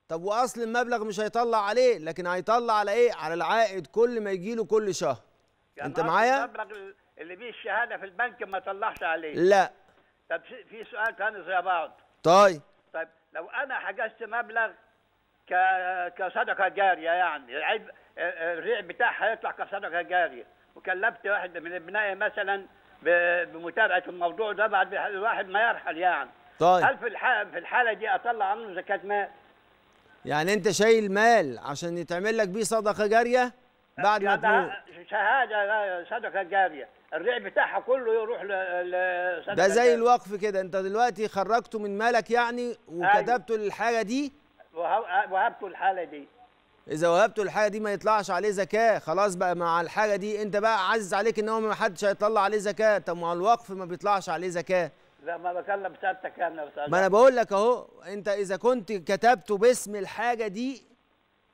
[SPEAKER 1] طب واصل المبلغ مش هيطلع عليه لكن هيطلع على ايه على العائد كل ما يجي له كل شهر يعني انت معايا
[SPEAKER 2] المبلغ اللي بيه الشهاده في البنك ما طلعش عليه لا طب في سؤال ثاني زي بعض طيب طيب لو انا حجزت مبلغ ك... كصدقه جاريه يعني العيب الريع بتاعها يطلع كصدقه جاريه وكلمت واحد من ابنائي مثلا بمتابعه الموضوع ده بعد الواحد ما يرحل يعني طيب هل في الحاله في الحاله دي اطلع عنه زكاه مال؟
[SPEAKER 1] يعني انت شايل مال عشان يتعمل لك بيه صدقه جاريه بعد ما يعني تموت
[SPEAKER 2] شهاده صدقه جاريه الريع بتاعها كله يروح لصدقه ده زي
[SPEAKER 1] الوقف كده انت دلوقتي خرجته من مالك يعني وكتبته للحاجه أيوه. دي
[SPEAKER 2] وهبته الحاله دي
[SPEAKER 1] اذا وهبته الحاجه دي ما يطلعش عليه زكاه خلاص بقى مع الحاجه دي انت بقى عزز عليك ان هو ما حدش هيطلع عليه زكاه طب ما الوقف ما بيطلعش عليه زكاه
[SPEAKER 2] لا ما بكلم سيادتك انا يعني يا استاذ ما انا
[SPEAKER 1] بقول لك اهو انت اذا كنت كتبته باسم الحاجه دي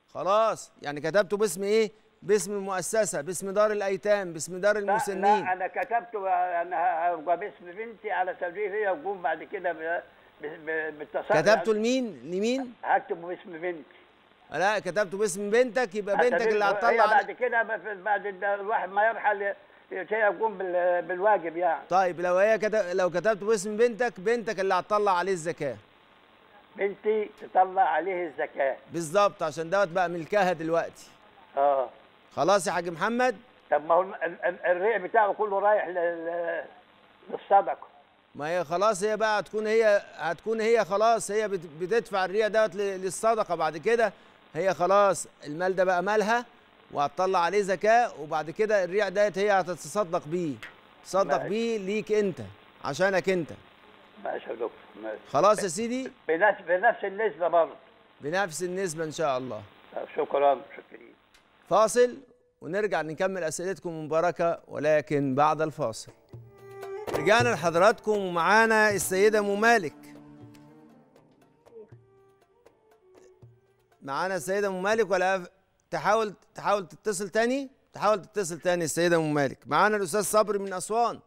[SPEAKER 1] خلاص يعني كتبته باسم ايه باسم المؤسسه باسم دار الايتام باسم دار المسنين لا,
[SPEAKER 2] انا كتبته انا هبقى باسم بنتي على سبيل هي تقوم بعد كده بالتصرف كتبته
[SPEAKER 1] لمين لمين هكتبه باسم بنتي لا كتبته باسم بنتك يبقى بنتك اللي هتطلع بعد
[SPEAKER 2] كده بعد الواحد ما يرحل شيء تقوم بالواجب يعني
[SPEAKER 1] طيب لو هي كتب لو كتبته باسم بنتك بنتك اللي هتطلع عليه الزكاه
[SPEAKER 2] بنتي تطلع عليه الزكاه
[SPEAKER 1] بالظبط عشان دوت بقى ملكها دلوقتي اه
[SPEAKER 2] خلاص يا حاج محمد طب ما هو الريع بتاعه كله رايح للصدقه
[SPEAKER 1] ما هي خلاص هي بقى هتكون هي هتكون هي خلاص هي بتدفع الريع دوت للصدقه بعد كده هي خلاص المال ده بقى مالها وهتطلع عليه زكاه وبعد كده الريع ديت هي هتتصدق بيه تصدق بيه ليك انت عشانك انت
[SPEAKER 2] ماشي يا دكتور ماشي
[SPEAKER 1] خلاص يا سيدي بنفس بنفس النسبه برضه بنفس النسبه ان شاء الله شكرا شكرا فاصل ونرجع نكمل اسئلتكم مباركه ولكن بعد الفاصل رجعنا لحضراتكم ومعانا السيده ممالك معانا السيده ام مالك ولا تحاول تحاول تتصل تاني تحاول تتصل تاني السيده ام مالك معانا الاستاذ صبري من اسوان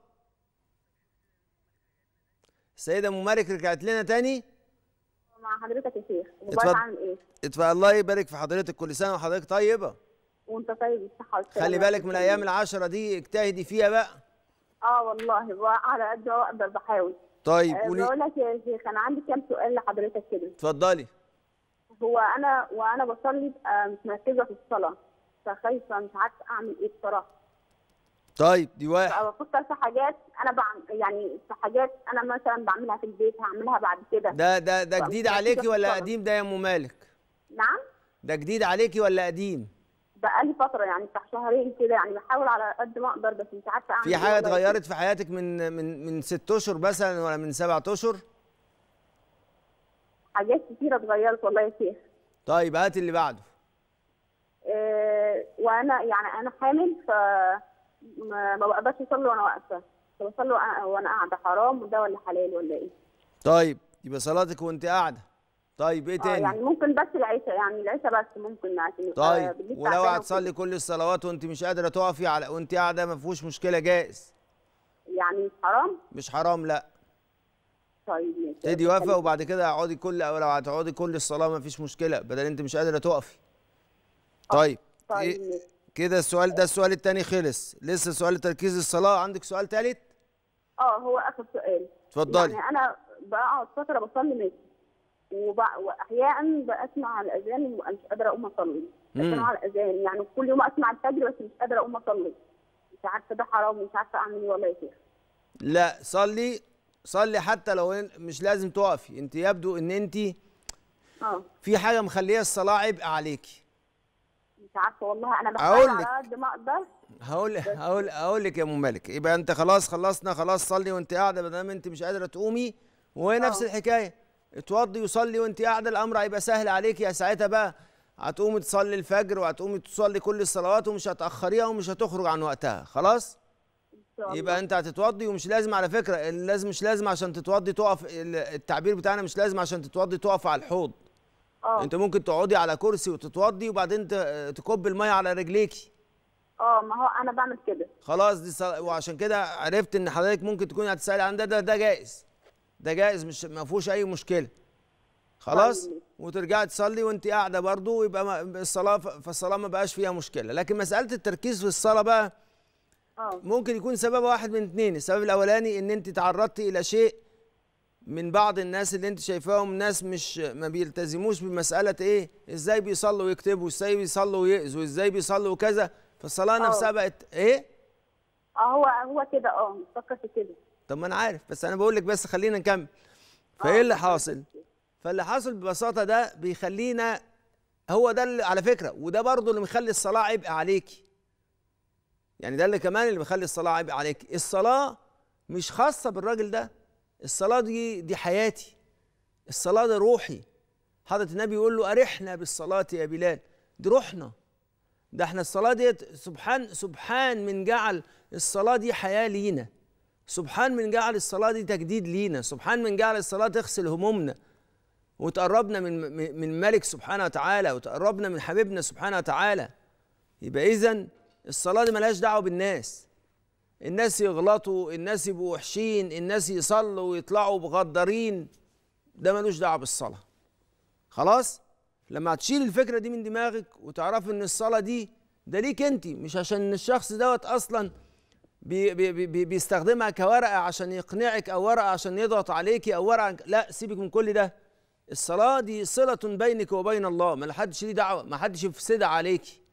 [SPEAKER 1] السيده ام مالك رجعت لنا تاني
[SPEAKER 3] مع حضرتك يا شيخ اتفضل عامل ايه
[SPEAKER 1] اتفضل الله يبارك في حضرتك كل سنه وحضرتك طيبه
[SPEAKER 3] وانت طيب الصحه والسلامه خلي بالك من الايام
[SPEAKER 1] العشره دي اجتهدي فيها بقى
[SPEAKER 3] اه والله على قد ما اقدر بحاول طيب آه، قولي آه بقول لك يا شيخ انا عندي كام سؤال لحضرتك كده اتفضلي هو انا وانا بصلي ببقى آه، مش مركزه في الصلاه فخايفه مش عارفه اعمل ايه بصراحه
[SPEAKER 1] طيب دي واحد
[SPEAKER 3] بفكر في حاجات انا بعمل يعني في حاجات انا مثلا بعملها في البيت هعملها بعد كده ده ده
[SPEAKER 1] ده جديد عليكي ولا قديم ده يا ام مالك؟ نعم ده جديد عليكي ولا قديم؟
[SPEAKER 3] بقالي فتره يعني بتاع شهرين كده يعني بحاول على قد ما اقدر بس مش عارفه اعمل في إيه حاجه إيه. اتغيرت
[SPEAKER 1] في حياتك من من من ست اشهر مثلا ولا من سبع اشهر؟ حاجات كتيره اتغيرت والله يا شيخ طيب هات اللي بعده
[SPEAKER 3] آه وانا يعني انا حامل ف ما بقدرش اصلي وانا واقفه فبصلي وانا قاعده حرام وده ولا حلال ولا ايه
[SPEAKER 1] طيب يبقى صلاتك وانت قاعده طيب ايه آه، تاني؟ آه يعني
[SPEAKER 3] ممكن بس العشاء يعني العشاء بس ممكن عشان طيب ولو هتصلي
[SPEAKER 1] كل الصلوات وانت مش قادره تقفي على وانت قاعده ما فيهوش مشكله جائز
[SPEAKER 3] يعني مش حرام؟
[SPEAKER 1] مش حرام لا طيب تدي وافق وبعد كده اقعدي كل او لو هتقعدي كل الصلاه ما فيش مشكله بدل انت مش قادره تقفي آه، طيب طيب إيه كده السؤال ده السؤال الثاني خلص لسه سؤال تركيز الصلاه عندك سؤال ثالث
[SPEAKER 3] اه هو اخر سؤال اتفضلي يعني انا بقعد فتره بصلي ماشي وب... واحيانا بسمع الاذان ومش قادره اقوم اصلي بسمع الاذان يعني كل يوم اسمع الفجر بس مش قادره اقوم اصلي مش عارفه ده حرام مش عارفه اعمل ايه ولا ايه
[SPEAKER 1] لا صلي صلي حتى لو مش لازم تقفي انت يبدو ان انت اه في حاجه مخليه الصلاه عبء عليكي
[SPEAKER 3] مش عارفه والله انا بحاول على قد ما اقدر
[SPEAKER 1] هقول هقول هقول لك يا ام مالك يبقى انت خلاص خلصنا خلاص صلي وانت قاعده ما دام انت مش قادره تقومي وهي نفس آه. الحكايه اتوضي وصلي وانت قاعده الامر هيبقى سهل عليكي يا ساعتها بقى هتقومي تصلي الفجر وهتقومي تصلي كل الصلوات ومش هتاخريها ومش هتخرج عن وقتها خلاص والله. يبقى انت هتتوضي ومش لازم على فكره لازم مش لازم عشان تتوضي تقف التعبير بتاعنا مش لازم عشان تتوضي تقف على الحوض اه انت ممكن تقعدي على كرسي وتتوضي وبعدين تكب الميه على رجليكي اه ما هو انا بعمل كده خلاص دي صل... وعشان كده عرفت ان حضرتك ممكن تكوني هتسالي عن ده ده, ده جائز ده جائز مش ما فيهوش اي مشكله خلاص طيب. وترجعي تصلي وانت قاعده برضو يبقى الصلاه فالصلاه ما بقاش فيها مشكله لكن مساله التركيز في الصلاه بقى آه. ممكن يكون سبب واحد من اتنين السبب الاولاني ان انت تعرضتي الى شيء من بعض الناس اللي انت شايفاهم ناس مش ما بيلتزموش بمساله ايه ازاي بيصلوا ويكتبوا ازاي بيصلوا ويأذوا ازاي بيصلوا وكذا فالصلاه أوه. نفسها بقت ايه اه هو هو كده اه فكرت كده طب ما انا عارف بس انا بقول لك بس خلينا نكمل آه، فايه اللي حاصل فاللي حاصل ببساطه ده بيخلينا هو ده اللي على فكره وده برضه اللي مخلي الصلاه عبء عليكي يعني ده اللي كمان اللي بيخلي الصلاه عبء عليك الصلاه مش خاصه بالراجل ده الصلاه دي دي حياتي الصلاه ده روحي حضره النبي يقول له ارحنا بالصلاه يا بلال دي روحنا ده احنا الصلاه ديت سبحان سبحان من جعل الصلاه دي حياه لينا سبحان من جعل الصلاه دي تجديد لينا سبحان من جعل الصلاه تغسل همومنا وتقربنا من من الملك سبحانه وتعالى وتقربنا من حبيبنا سبحانه وتعالى يبقى اذا الصلاة دي ملهاش دعوة بالناس الناس يغلطوا الناس يبقوا وحشين الناس يصلوا ويطلعوا بغدارين ده ملوش دعوة بالصلاة خلاص لما تشيل الفكرة دي من دماغك وتعرف ان الصلاة دي ده ليك انت مش عشان الشخص دوت اصلا بي بي بي بيستخدمها كورقة عشان يقنعك او ورقة عشان يضغط عليكي او ورقة لا سيبك من كل ده الصلاة دي صلة بينك وبين الله ما حدش ليه دعوة ما حدش يفسدها عليكي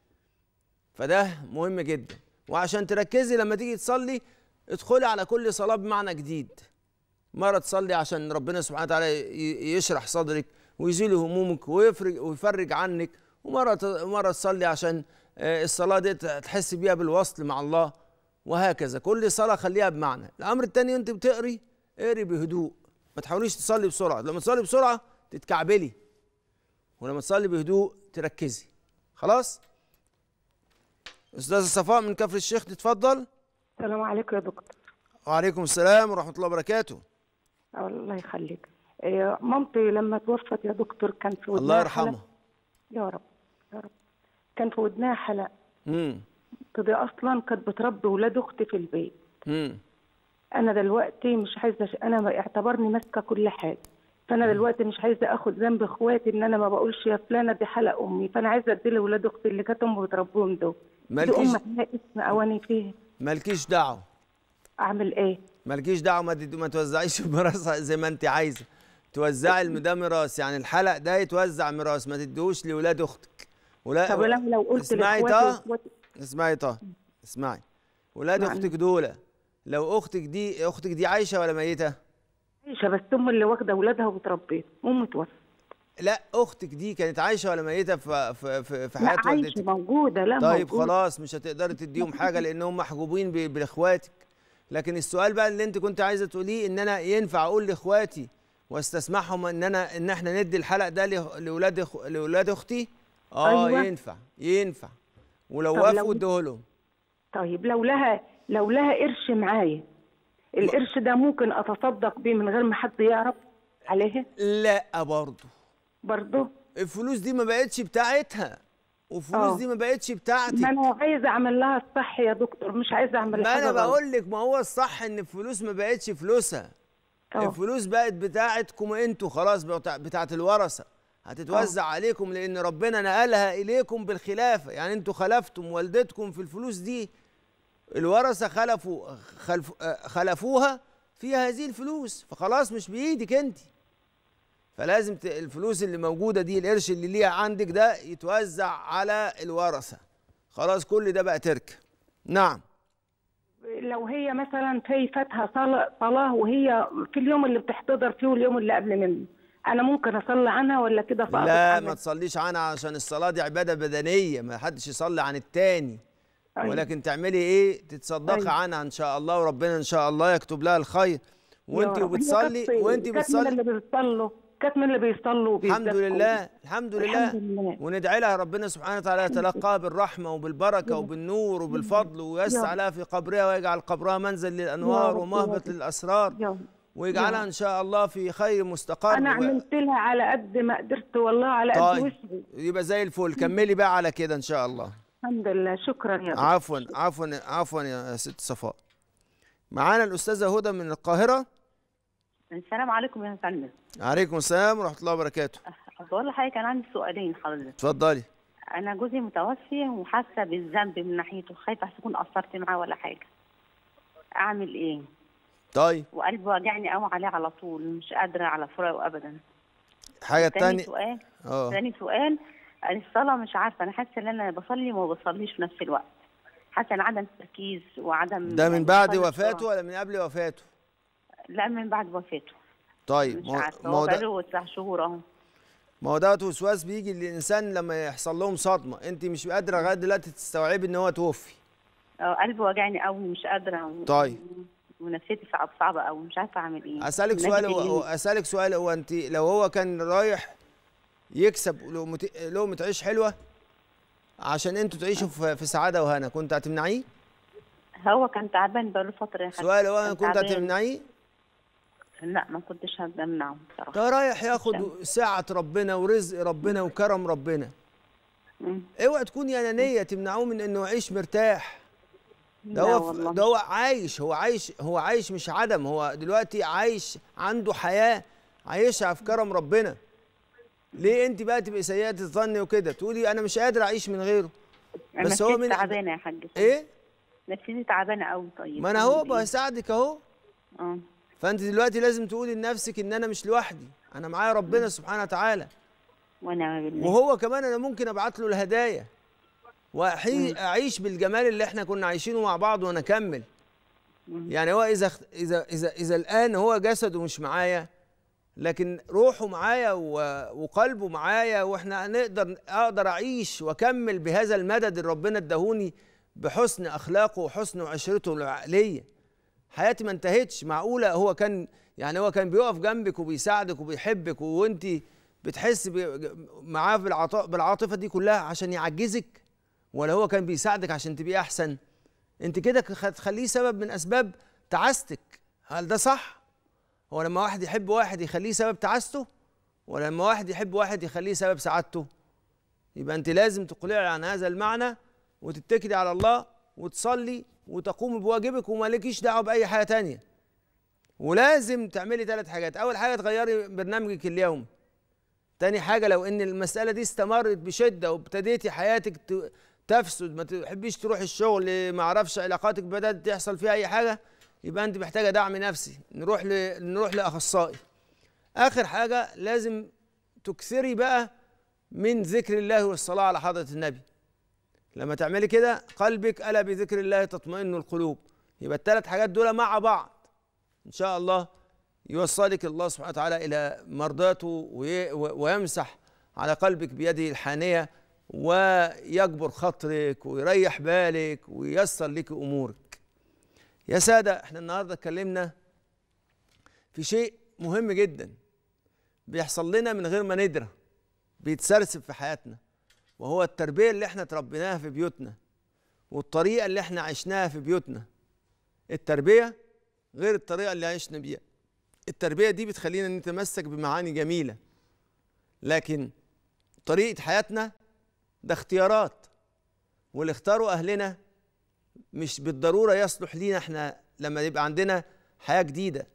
[SPEAKER 1] فده مهم جدا وعشان تركزي لما تيجي تصلي ادخلي على كل صلاه بمعنى جديد مره تصلي عشان ربنا سبحانه وتعالى يشرح صدرك ويزيل همومك ويفرج ويفرج عنك ومره مره تصلي عشان آه، الصلاه دي تحس بيها بالوصل مع الله وهكذا كل صلاه خليها بمعنى الامر الثاني وانت بتقري اقري بهدوء ما تحاوليش تصلي بسرعه لما تصلي بسرعه تتكعبلي ولما تصلي بهدوء تركزي خلاص استاذه صفاء من كفر الشيخ تتفضل السلام عليكم يا دكتور وعليكم السلام ورحمه الله وبركاته الله يخليك إيه، مامتي
[SPEAKER 4] لما توفت يا دكتور كان في ودنها الله يرحمها يا رب يا رب كان في ودنها حلق امم دي اصلا كانت بتربي ولاد اختي في البيت امم انا دلوقتي مش عايزه انا اعتبرني ماسكه كل حاجه فانا دلوقتي مش عايزه اخد ذنب اخواتي ان انا ما بقولش يا فلانه دي حلق امي فانا عايزه ادي لاولاد اختي اللي كانت امي بتربيهم دول مالكيش اواني فيه
[SPEAKER 1] مالكيش دعوه اعمل ايه مالكيش دعوه ما, ما توزعيش الميراث زي ما انت عايزه توزعي ده ميراث يعني الحلق ده يتوزع ميراث ما تديهوش لاولاد اختك ولا طب ولو لو قلت اسمعي طه اسمعي طه اسمعي ولاد اختك دول لو اختك دي اختك دي عايشه ولا ميته؟ عايشه بس ام اللي واخده اولادها ام توفت لا اختك دي كانت عايشه ولا ميته في في في حياه لا عايشه
[SPEAKER 4] موجوده لا طيب موجودة.
[SPEAKER 1] خلاص مش هتقدري تديهم حاجه لان هم محجوبين باخواتك لكن السؤال بقى اللي انت كنت عايزه تقوليه ان انا ينفع اقول لاخواتي واستسمحهم ان انا ان احنا ندي الحلق ده لاولاد أخ... لاولاد اختي اه أيوة. ينفع ينفع ولو وافقوا ادوه لهم
[SPEAKER 4] طيب لو لها لو لها قرش معايا القرش ده ممكن اتصدق بيه من غير ما حد يعرف عليه
[SPEAKER 1] لا برضه برضه الفلوس دي ما بقتش بتاعتها وفلوس أوه. دي ما بقتش بتاعتي ما
[SPEAKER 4] انا عايز اعمل لها الصح يا دكتور مش عايز اعمل ما انا بقول
[SPEAKER 1] لك ما هو الصح ان الفلوس ما بقتش فلوسها أوه. الفلوس بقت بتاعتكم انتوا خلاص بتاعت الورثه هتتوزع أوه. عليكم لان ربنا نقلها اليكم بالخلافه يعني انتوا خلفتم والدتكم في الفلوس دي الورثه خلفوا خلف آه، خلفوها في هذه الفلوس فخلاص مش بايدك انتي فلازم الفلوس اللي موجوده دي القرش اللي ليها عندك ده يتوزع على الورثه خلاص كل ده بقى ترك نعم
[SPEAKER 4] لو هي مثلا في فاتها صلاه وهي في اليوم اللي بتحتضر فيه واليوم اللي قبل منه انا ممكن اصلي عنها ولا كده فقط لا ما
[SPEAKER 1] تصليش عنها عشان الصلاه دي عباده بدنيه ما حدش يصلي عن التاني أيوة. ولكن تعملي ايه تتصدقي أيوة. عنها ان شاء الله وربنا ان شاء الله يكتب لها الخير وانت وبتصلي وانت بتصلي اللي
[SPEAKER 4] بتصلوا
[SPEAKER 1] كانت من اللي بيصلوا
[SPEAKER 4] الحمد لله الحمد لله
[SPEAKER 1] وندعي لها ربنا سبحانه وتعالى يتلقاها بالرحمه وبالبركه وبالنور وبالفضل ويسع لها في قبرها ويجعل قبرها منزل للانوار ومهبط للاسرار ويجعلها ان شاء الله في خير مستقر انا عملت
[SPEAKER 4] لها على قد ما قدرت والله على قد طيب.
[SPEAKER 1] يبقى زي الفل كملي بقى على كده ان شاء الله
[SPEAKER 4] الحمد لله شكرا يا
[SPEAKER 1] عفوا عفوا عفوا يا ست صفاء معانا الاستاذه هدى من القاهره
[SPEAKER 4] السلام عليكم يا فندم
[SPEAKER 1] عليكم السلام ورحمه الله وبركاته أه،
[SPEAKER 5] بقول لحضرتك انا عندي سؤالين حضرتك اتفضلي انا جوزي متوفي وحاسه بالذنب من ناحيته خايفه تكون قصرت معاه ولا حاجه اعمل ايه طيب وقلبي واجعني قوي عليه على طول مش قادره على فراقه ابدا
[SPEAKER 1] حاجه تاني سؤال
[SPEAKER 5] اه تاني سؤال الصلاه مش عارفه انا حاسه ان انا بصلي وما بصليش في نفس الوقت حاسه عدم تركيز وعدم ده من يعني بعد وفاته ولا من قبل وفاته لا من بعد وفاته
[SPEAKER 1] طيب مش عارفه هو بقاله
[SPEAKER 5] تسع شهور اهو
[SPEAKER 1] ما هو دوت وسواس بيجي للانسان لما يحصل لهم صدمه انت مش قادره لغايه دلوقتي تستوعبي ان هو توفي
[SPEAKER 5] اه قلبي وجعني قوي مش قادره و... طيب ونفسيتي صعبه قوي مش عارفه اعمل ايه اسالك سؤال هو
[SPEAKER 1] اسالك سؤال هو انت لو هو كان رايح يكسب لقمه لقمه عيش حلوه عشان انتوا تعيشوا في سعاده وهنا كنت هتمنعيه؟
[SPEAKER 5] هو كان تعبان بقاله فتره سؤال هو كنت هتمنعيه؟
[SPEAKER 1] لا ما كنتش هتجمعهم بصراحه ده رايح ياخد ساعه ربنا ورزق ربنا وكرم ربنا اوعى تكون انانيه تمنعوه من انه يعيش مرتاح ده هو ده هو عايش هو عايش هو عايش مش عدم هو دلوقتي عايش عنده حياه عايشها في كرم ربنا ليه انت بقى تبقي سيئه الظن وكده تقولي انا مش قادر اعيش من غيره بس هو من تعبانه يا حاج ايه نفسيتي تعبانه قوي طيب ما انا اهو بساعدك اهو اه فانت دلوقتي لازم تقولي لنفسك ان انا مش لوحدي انا معايا ربنا سبحانه وتعالى ونعم بالله وهو كمان انا ممكن ابعت له الهدايا واعيش بالجمال اللي احنا كنا عايشينه مع بعض وانا اكمل يعني هو اذا اذا اذا اذا الان هو جسده مش معايا لكن روحه معايا وقلبه معايا واحنا نقدر اقدر اعيش واكمل بهذا المدد اللي ربنا اداهوني بحسن اخلاقه وحسن عشرته العقليه حياتي ما انتهتش معقوله هو كان يعني هو كان بيقف جنبك وبيساعدك وبيحبك وانت بتحس معاه بالعاطفه دي كلها عشان يعجزك ولا هو كان بيساعدك عشان تبقي احسن انت كده هتخليه سبب من اسباب تعاستك هل ده صح هو لما واحد يحب واحد يخليه سبب تعاسته ولا لما واحد يحب واحد يخليه سبب سعادته يبقى انت لازم تقلعي عن هذا المعنى وتتكلي على الله وتصلي وتقوم بواجبك ومالكيش دعوه باي حاجه تانية ولازم تعملي ثلاث حاجات اول حاجه تغيري برنامجك اليومي تاني حاجه لو ان المساله دي استمرت بشده وابتديتي حياتك تفسد ما تحبيش تروحي الشغل ما اعرفش علاقاتك بدات تحصل فيها اي حاجه يبقى انت محتاجه دعم نفسي نروح ل... نروح لاخصائي اخر حاجه لازم تكثري بقى من ذكر الله والصلاه على حضره النبي لما تعملي كده قلبك ألا بذكر الله تطمئن القلوب يبقى الثلاث حاجات دول مع بعض إن شاء الله يوصلك الله سبحانه وتعالى إلى مرضاته ويمسح على قلبك بيده الحانية ويجبر خاطرك ويريح بالك وييسر لك أمورك يا سادة احنا النهاردة اتكلمنا في شيء مهم جدا بيحصل لنا من غير ما ندرى بيتسرسب في حياتنا وهو التربيه اللي احنا تربيناها في بيوتنا والطريقه اللي احنا عشناها في بيوتنا التربيه غير الطريقه اللي عشنا بيها التربيه دي بتخلينا نتمسك بمعاني جميله لكن طريقه حياتنا ده اختيارات واللي اختاروا اهلنا مش بالضروره يصلح لينا احنا لما يبقى عندنا حياه جديده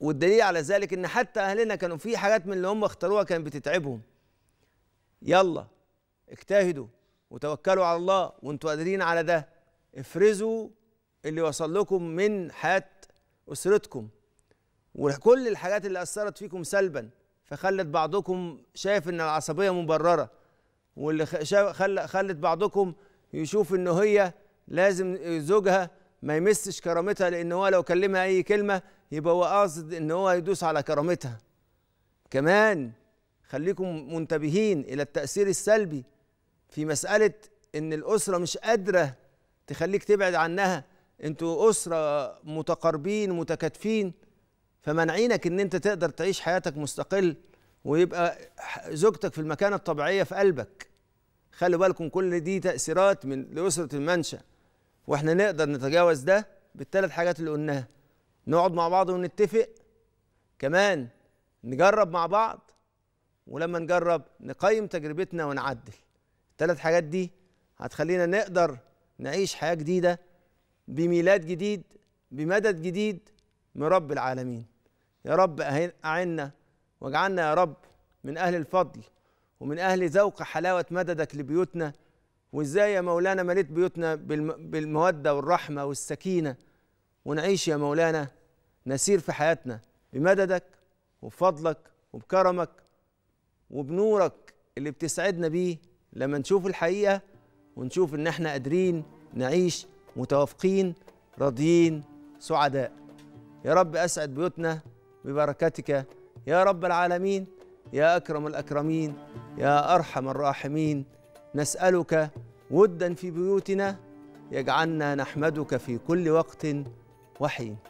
[SPEAKER 1] والدليل على ذلك ان حتى اهلنا كانوا في حاجات من اللي هم اختاروها كانت بتتعبهم يلا اجتهدوا وتوكلوا على الله وانتوا قادرين على ده افرزوا اللي وصل لكم من حياه اسرتكم وكل الحاجات اللي اثرت فيكم سلبا فخلت بعضكم شايف ان العصبيه مبرره واللي خلت بعضكم يشوف ان هي لازم زوجها ما يمسش كرامتها لان هو لو كلمها اي كلمه يبقى هو قاصد ان هو يدوس على كرامتها كمان خليكم منتبهين الى التاثير السلبي في مساله ان الاسره مش قادره تخليك تبعد عنها انتوا اسره متقاربين متكاتفين فمانعينك ان انت تقدر تعيش حياتك مستقل ويبقى زوجتك في المكانه الطبيعيه في قلبك خلي بالكم كل دي تاثيرات من لاسره المنشا واحنا نقدر نتجاوز ده بالثلاث حاجات اللي قلناها نقعد مع بعض ونتفق كمان نجرب مع بعض ولما نجرب نقيم تجربتنا ونعدل الثلاث حاجات دي هتخلينا نقدر نعيش حياة جديدة بميلاد جديد بمدد جديد من رب العالمين يا رب أعنا واجعلنا يا رب من أهل الفضل ومن أهل ذوق حلاوة مددك لبيوتنا وإزاي يا مولانا مليت بيوتنا بالمودة والرحمة والسكينة ونعيش يا مولانا نسير في حياتنا بمددك وبفضلك وبكرمك وبنورك اللي بتسعدنا بيه لما نشوف الحقيقه ونشوف ان احنا قادرين نعيش متوافقين راضيين سعداء يا رب اسعد بيوتنا ببركتك يا رب العالمين يا اكرم الاكرمين يا ارحم الراحمين نسالك ودا في بيوتنا يجعلنا نحمدك في كل وقت وحين